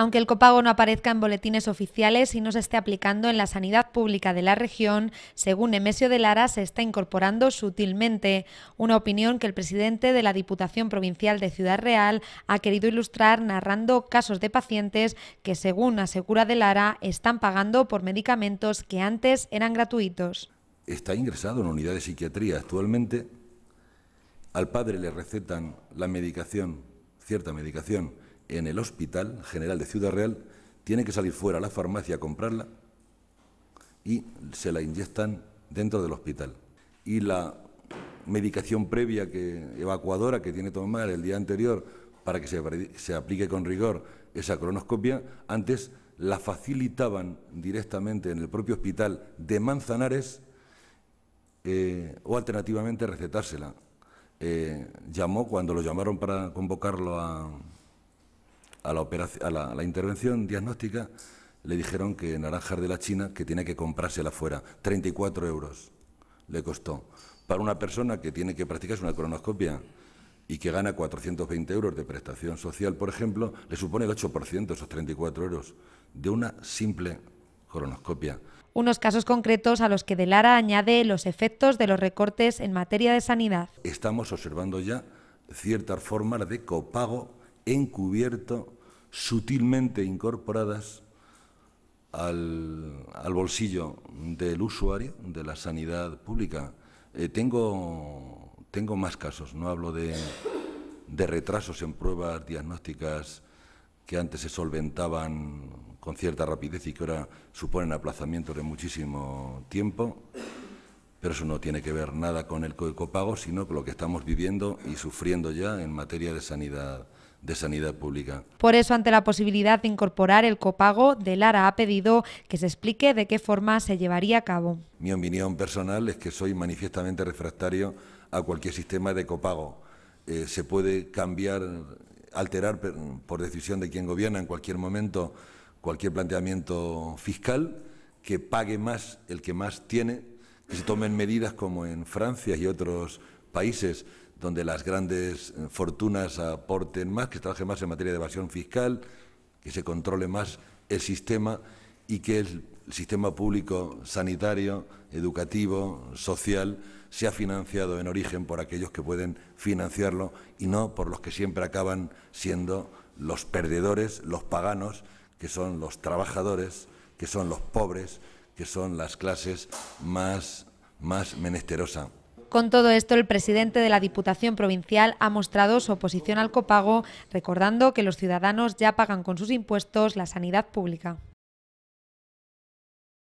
Aunque el copago no aparezca en boletines oficiales y no se esté aplicando en la sanidad pública de la región, según Emesio de Lara, se está incorporando sutilmente, una opinión que el presidente de la Diputación Provincial de Ciudad Real ha querido ilustrar narrando casos de pacientes que, según asegura de Lara, están pagando por medicamentos que antes eran gratuitos. Está ingresado en la unidad de psiquiatría actualmente. Al padre le recetan la medicación, cierta medicación, en el Hospital General de Ciudad Real, tiene que salir fuera a la farmacia a comprarla y se la inyectan dentro del hospital. Y la medicación previa que evacuadora que tiene que tomar el día anterior para que se, aplique con rigor esa cronoscopia, antes la facilitaban directamente en el propio hospital de Manzanares eh, o alternativamente recetársela. Eh, llamó cuando lo llamaron para convocarlo a, a la, intervención diagnóstica le dijeron que naranjas de la China, que tiene que comprársela fuera. 34 euros le costó. Para una persona que tiene que practicarse una colonoscopia y que gana 420 euros de prestación social, por ejemplo, le supone el 8% esos 34 euros de una simple colonoscopia. Unos casos concretos a los que Delara añade los efectos de los recortes en materia de sanidad. Estamos observando ya ciertas formas de copago encubierto sutilmente incorporadas al, bolsillo del usuario de la sanidad pública. Eh, tengo, más casos, no hablo de, retrasos en pruebas diagnósticas que antes se solventaban con cierta rapidez y que ahora suponen aplazamientos de muchísimo tiempo, pero eso no tiene que ver nada con el copago, sino con lo que estamos viviendo y sufriendo ya en materia de sanidad de sanidad pública. Por eso, ante la posibilidad de incorporar el copago, De Lara ha pedido que se explique de qué forma se llevaría a cabo. Mi opinión personal es que soy manifiestamente refractario a cualquier sistema de copago. Eh, se puede cambiar, alterar por decisión de quien gobierna en cualquier momento cualquier planteamiento fiscal que pague más el que más tiene, que se tomen medidas como en Francia y otros países donde las grandes eh, fortunas aporten más, que se trabaje más en materia de evasión fiscal, que se controle más el sistema y que el sistema público sanitario, educativo, social, sea financiado en origen por aquellos que pueden financiarlo y no por los que siempre acaban siendo los perdedores, los paganos, que son los trabajadores, que son los pobres, que son las clases más, más menesterosas. Con todo esto, el presidente de la Diputación Provincial ha mostrado su oposición al copago, recordando que los ciudadanos ya pagan con sus impuestos la sanidad pública.